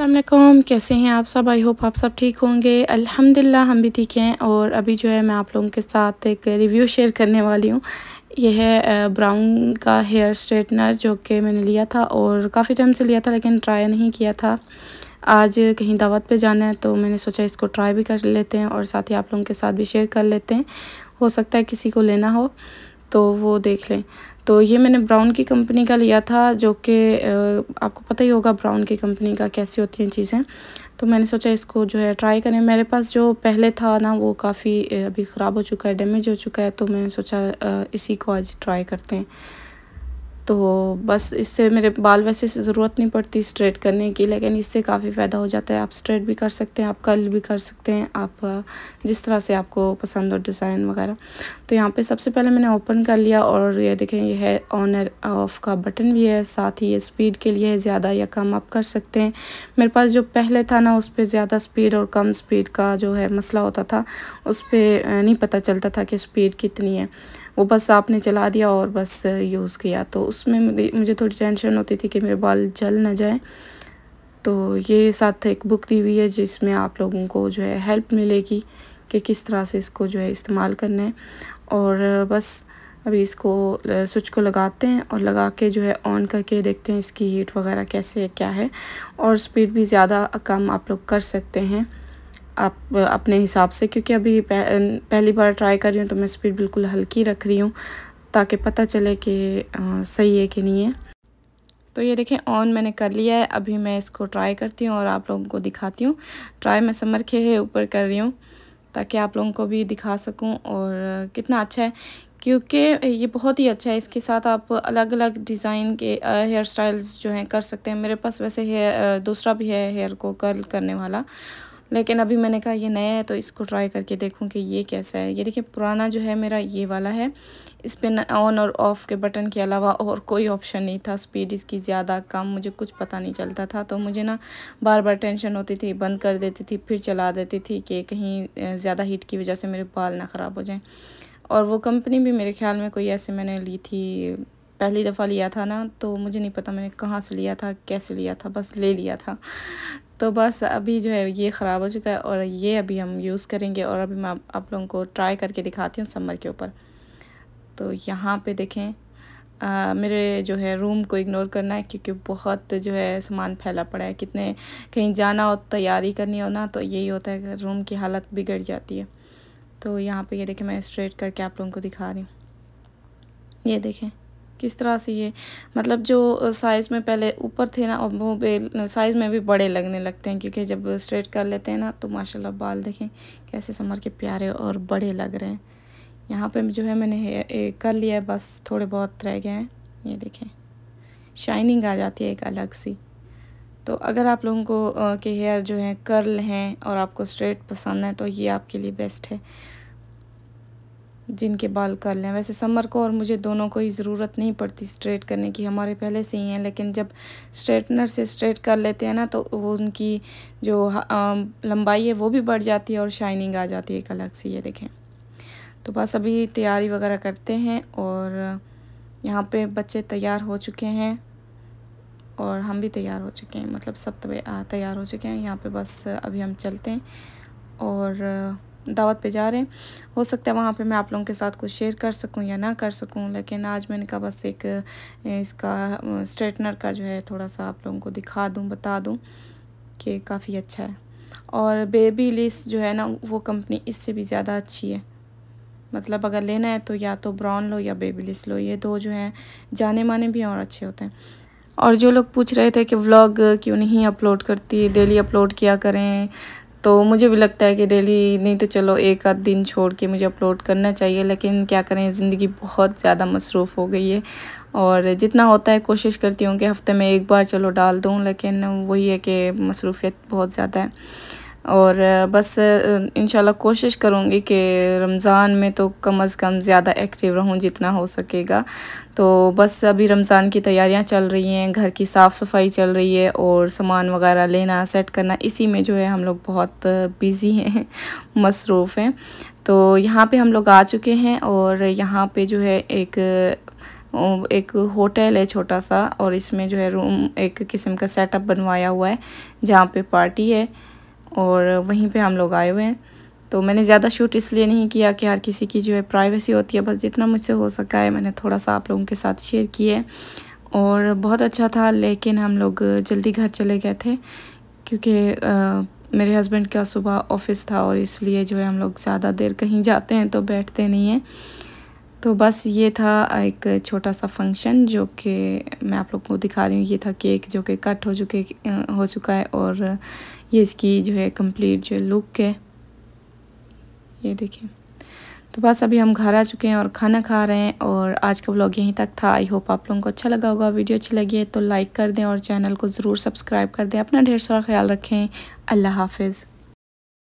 अल्लाम कैसे हैं आप सब आई होप आप सब ठीक होंगे अल्हम्दुलिल्लाह हम भी ठीक हैं और अभी जो है मैं आप लोगों के साथ एक रिव्यू शेयर करने वाली हूँ यह है ब्राउन का हेयर स्ट्रेटनर जो कि मैंने लिया था और काफ़ी टाइम से लिया था लेकिन ट्राई नहीं किया था आज कहीं दावत पे जाना है तो मैंने सोचा इसको ट्राई भी कर लेते हैं और साथ ही आप लोगों के साथ भी शेयर कर लेते हैं हो सकता है किसी को लेना हो तो वो देख लें तो ये मैंने ब्राउन की कंपनी का लिया था जो कि आपको पता ही होगा ब्राउन की कंपनी का कैसी होती हैं चीज़ें तो मैंने सोचा इसको जो है ट्राई करें मेरे पास जो पहले था ना वो काफ़ी अभी ख़राब हो चुका है डैमेज हो चुका है तो मैंने सोचा इसी को आज ट्राई करते हैं तो बस इससे मेरे बाल वैसे ज़रूरत नहीं पड़ती स्ट्रेट करने की लेकिन इससे काफ़ी फ़ायदा हो जाता है आप स्ट्रेट भी कर सकते हैं आप कल भी कर सकते हैं आप जिस तरह से आपको पसंद हो डिज़ाइन वगैरह तो यहाँ पे सबसे पहले मैंने ओपन कर लिया और ये देखें ये है ऑन ऑफ़ का बटन भी है साथ ही ये स्पीड के लिए ज़्यादा या कम आप कर सकते हैं मेरे पास जो पहले था ना उस पर ज़्यादा स्पीड और कम स्पीड का जो है मसला होता था उस पर नहीं पता चलता था कि स्पीड कितनी है वो बस आपने चला दिया और बस यूज़ किया तो उसमें मुझे थोड़ी टेंशन होती थी कि मेरे बाल जल ना जाए तो ये साथ एक बुक दी हुई है जिसमें आप लोगों को जो है हेल्प मिलेगी कि किस तरह से इसको जो है इस्तेमाल करना है और बस अभी इसको स्विच को लगाते हैं और लगा के जो है ऑन करके देखते हैं इसकी हीट वगैरह कैसे है क्या है और स्पीड भी ज़्यादा कम आप लोग कर सकते हैं आप अपने हिसाब से क्योंकि अभी पह, पहली बार ट्राई कर रही हूँ तो मैं स्पीड बिल्कुल हल्की रख रही हूँ ताकि पता चले कि सही है कि नहीं है तो ये देखें ऑन मैंने कर लिया है अभी मैं इसको ट्राई करती हूँ और आप लोगों को दिखाती हूँ ट्राई मैं समर के है ऊपर कर रही हूँ ताकि आप लोगों को भी दिखा सकूँ और कितना अच्छा है क्योंकि ये बहुत ही अच्छा है इसके साथ आप अलग अलग डिज़ाइन के हेयर स्टाइल्स जो हैं कर सकते हैं मेरे पास वैसे हेयर दूसरा भी है हेयर को कर्ल करने वाला लेकिन अभी मैंने कहा ये नया है तो इसको ट्राई करके देखूँ कि ये कैसा है ये देखिए पुराना जो है मेरा ये वाला है इस पर ऑन और ऑफ़ के बटन के अलावा और कोई ऑप्शन नहीं था स्पीड इसकी ज़्यादा कम मुझे कुछ पता नहीं चलता था तो मुझे ना बार बार टेंशन होती थी बंद कर देती थी फिर चला देती थी कि कहीं ज़्यादा हीट की वजह से मेरे बाल ना ख़राब हो जाएँ और वो कंपनी भी मेरे ख्याल में कोई ऐसे मैंने ली थी पहली दफ़ा लिया था ना तो मुझे नहीं पता मैंने कहाँ से लिया था कैसे लिया था बस ले लिया था तो बस अभी जो है ये ख़राब हो चुका है और ये अभी हम यूज़ करेंगे और अभी मैं आप लोगों को ट्राई करके दिखाती हूँ समर के ऊपर तो यहाँ पे देखें आ, मेरे जो है रूम को इग्नोर करना है क्योंकि बहुत जो है सामान फैला पड़ा है कितने कहीं जाना हो तैयारी करनी हो ना तो यही होता है कि रूम की हालत बिगड़ जाती है तो यहाँ पे ये देखें मैं स्ट्रेट करके आप लोगों को दिखा रही हूँ ये देखें किस तरह से ये मतलब जो साइज़ में पहले ऊपर थे ना वो साइज़ में भी बड़े लगने लगते हैं क्योंकि जब स्ट्रेट कर लेते हैं ना तो माशाल्लाह बाल देखें कैसे समर के प्यारे और बड़े लग रहे हैं यहाँ पे जो है मैंने ए, ए, कर लिया है बस थोड़े बहुत रह गए हैं ये देखें शाइनिंग आ जाती है एक अलग सी तो अगर आप लोगों को के हेयर जो है कर्ल हैं और आपको स्ट्रेट पसंद है तो ये आपके लिए बेस्ट है जिनके बाल कर हैं वैसे समर को और मुझे दोनों को ही ज़रूरत नहीं पड़ती स्ट्रेट करने की हमारे पहले से ही हैं लेकिन जब स्ट्रेटनर से स्ट्रेट कर लेते हैं ना तो वो उनकी जो लंबाई है वो भी बढ़ जाती है और शाइनिंग आ जाती है एक अलग से ये देखें तो बस अभी तैयारी वगैरह करते हैं और यहाँ पर बच्चे तैयार हो चुके हैं और हम भी तैयार हो चुके हैं मतलब सब तैयार हो चुके हैं यहाँ पर बस अभी हम चलते हैं और दावत पे जा रहे हैं हो सकता है वहाँ पे मैं आप लोगों के साथ कुछ शेयर कर सकूँ या ना कर सकूँ लेकिन आज मैंने कहा बस एक इसका स्ट्रेटनर का जो है थोड़ा सा आप लोगों को दिखा दूँ बता दूँ कि काफ़ी अच्छा है और बेबी लिस जो है ना वो कंपनी इससे भी ज़्यादा अच्छी है मतलब अगर लेना है तो या तो ब्राउन लो या बेबी लिस लो ये दो जो हैं जाने माने भी और अच्छे होते हैं और जो लोग पूछ रहे थे कि व्लॉग क्यों नहीं अपलोड करती डेली अपलोड किया करें तो मुझे भी लगता है कि डेली नहीं तो चलो एक आध दिन छोड़ के मुझे अपलोड करना चाहिए लेकिन क्या करें ज़िंदगी बहुत ज़्यादा मसरूफ़ हो गई है और जितना होता है कोशिश करती हूँ कि हफ़्ते में एक बार चलो डाल दूँ लेकिन वही है कि मसरूफ़ियत बहुत ज़्यादा है और बस इन कोशिश करूँगी कि रमज़ान में तो कम अज़ कम ज़्यादा एक्टिव रहूँ जितना हो सकेगा तो बस अभी रमज़ान की तैयारियाँ चल रही हैं घर की साफ़ सफाई चल रही है और सामान वगैरह लेना सेट करना इसी में जो है हम लोग बहुत बिज़ी हैं मसरूफ़ हैं तो यहाँ पे हम लोग आ चुके हैं और यहाँ पे जो है एक एक होटल है छोटा सा और इसमें जो है रूम एक किस्म का सेटअप बनवाया हुआ है जहाँ पे पार्टी है और वहीं पे हम लोग आए हुए हैं तो मैंने ज़्यादा शूट इसलिए नहीं किया कि हर किसी की जो है प्राइवेसी होती है बस जितना मुझसे हो सका है मैंने थोड़ा सा आप लोगों के साथ शेयर किया है और बहुत अच्छा था लेकिन हम लोग जल्दी घर चले गए थे क्योंकि मेरे हस्बैंड का सुबह ऑफिस था और इसलिए जो है हम लोग ज़्यादा देर कहीं जाते हैं तो बैठते नहीं हैं तो बस ये था एक छोटा सा फंक्शन जो कि मैं आप लोग को दिखा रही हूँ ये था केक जो कि कट हो चुके हो चुका है और ये इसकी जो है कंप्लीट जो लुक है ये देखिए तो बस अभी हम घर आ चुके हैं और खाना खा रहे हैं और आज का ब्लॉग यहीं तक था आई होप आप लोगों को अच्छा लगा होगा वीडियो अच्छी लगी है तो लाइक कर दें और चैनल को ज़रूर सब्सक्राइब कर दें अपना ढेर सारा ख्याल रखें अल्लाह हाफिज़